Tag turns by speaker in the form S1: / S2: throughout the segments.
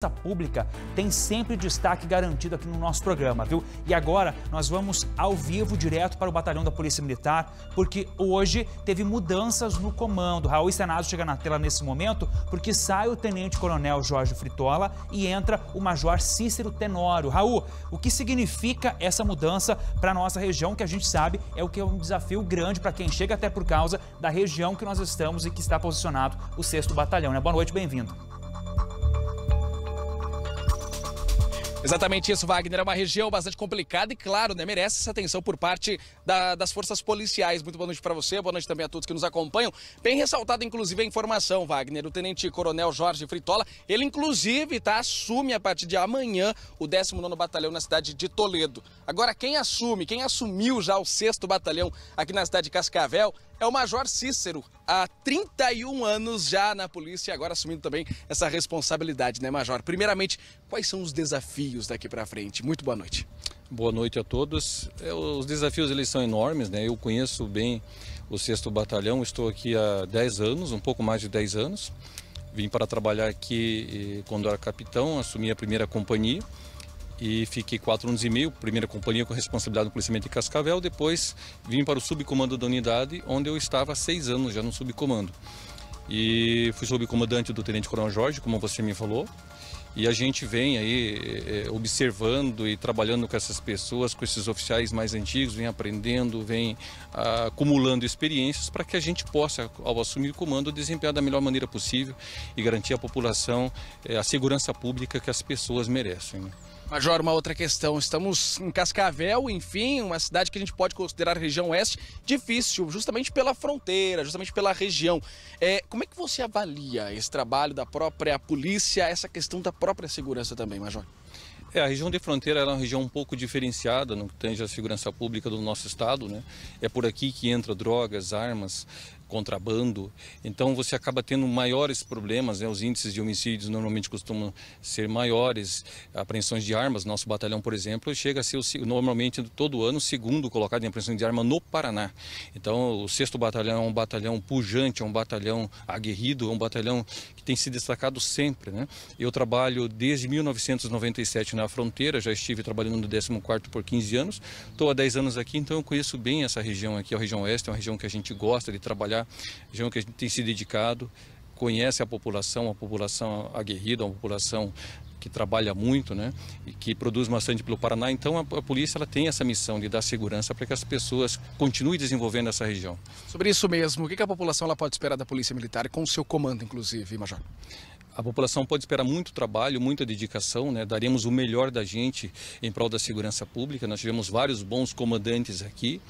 S1: segurança pública tem sempre destaque garantido aqui no nosso programa, viu? E agora nós vamos ao vivo direto para o batalhão da Polícia Militar, porque hoje teve mudanças no comando. Raul Senado chega na tela nesse momento porque sai o tenente-coronel Jorge Fritola e entra o major Cícero Tenório. Raul, o que significa essa mudança para nossa região, que a gente sabe é o que é um desafio grande para quem chega até por causa da região que nós estamos e que está posicionado o 6 Batalhão, né? Boa noite, bem-vindo. Exatamente isso, Wagner. É uma região bastante complicada e, claro, né, merece
S2: essa atenção por parte da, das forças policiais. Muito boa noite para você, boa noite também a todos que nos acompanham. Bem ressaltada, inclusive, a informação, Wagner. O Tenente Coronel Jorge Fritola, ele, inclusive, tá, assume a partir de amanhã o 19º Batalhão na cidade de Toledo. Agora, quem assume, quem assumiu já o 6 Batalhão aqui na cidade de Cascavel, é o Major Cícero, há 31 anos já na polícia e agora assumindo também essa responsabilidade, né, Major? Primeiramente, quais são os desafios daqui para frente? Muito boa noite. Boa noite a todos.
S3: É, os desafios eles são enormes, né? Eu conheço bem o 6 Batalhão, estou aqui há 10 anos, um pouco mais de 10 anos. Vim para trabalhar aqui eh, quando era capitão, assumi a primeira companhia e fiquei quatro anos e meio, primeira companhia com responsabilidade no policiamento de Cascavel, depois vim para o subcomando da unidade, onde eu estava há seis anos já no subcomando. E fui subcomandante do Tenente Coronel Jorge, como você me falou, e a gente vem aí é, observando e trabalhando com essas pessoas, com esses oficiais mais antigos, vem aprendendo, vem ah, acumulando experiências para que a gente possa, ao assumir o comando, desempenhar da melhor maneira possível e garantir à população é, a segurança pública que as pessoas merecem. Né?
S2: Major, uma outra questão. Estamos em Cascavel, enfim, uma cidade que a gente pode considerar região oeste difícil, justamente pela fronteira, justamente pela região. É, como é que você avalia esse trabalho da própria polícia, essa questão da própria segurança também, Major?
S3: É, a região de fronteira é uma região um pouco diferenciada no que tange à segurança pública do nosso estado, né? É por aqui que entra drogas, armas, contrabando. Então você acaba tendo maiores problemas, né? os índices de homicídios normalmente costumam ser maiores, apreensões de armas. Nosso batalhão, por exemplo, chega a ser normalmente todo ano o segundo colocado em apreensão de arma no Paraná. Então o sexto batalhão é um batalhão pujante, é um batalhão aguerrido, é um batalhão que tem se destacado sempre. Né? Eu trabalho desde 1997 na fronteira, já estive trabalhando no 14 por 15 anos. Estou há 10 anos aqui, então eu conheço bem essa região aqui, a região oeste, é uma região que a gente gosta de trabalhar, região que a gente tem se dedicado, conhece a população, uma população aguerrida, uma população que trabalha muito, né, e que produz bastante pelo Paraná. Então a, a polícia ela tem essa missão de dar segurança para que as pessoas continuem desenvolvendo essa região.
S2: Sobre isso mesmo, o que a população ela pode esperar da Polícia Militar com o seu comando, inclusive, Major?
S3: a população pode esperar muito trabalho, muita dedicação, né? daremos o melhor da gente em prol da segurança pública. Nós tivemos vários bons comandantes aqui.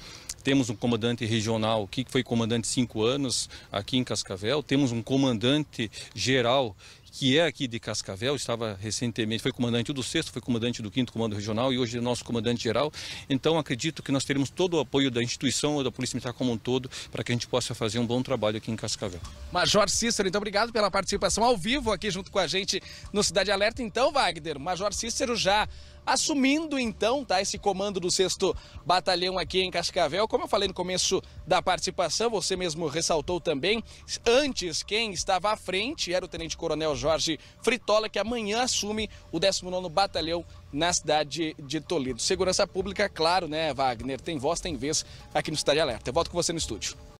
S3: Temos um comandante regional que foi comandante cinco anos aqui em Cascavel. Temos um comandante geral que é aqui de Cascavel, estava recentemente, foi comandante do 6 foi comandante do 5 Comando Regional e hoje é nosso comandante-geral. Então, acredito que nós teremos todo o apoio da instituição ou da Polícia Militar como um todo para que a gente possa fazer um bom trabalho aqui em Cascavel.
S2: Major Cícero, então obrigado pela participação ao vivo aqui junto com a gente no Cidade Alerta. Então, Wagner, Major Cícero já assumindo então tá, esse comando do 6 Batalhão aqui em Cascavel. Como eu falei no começo da participação, você mesmo ressaltou também, antes quem estava à frente era o tenente-coronel Jorge Fritola, que amanhã assume o 19º Batalhão na cidade de Toledo. Segurança Pública, claro, né, Wagner? Tem voz, tem vez aqui no Cidade Alerta. Eu volto com você no estúdio.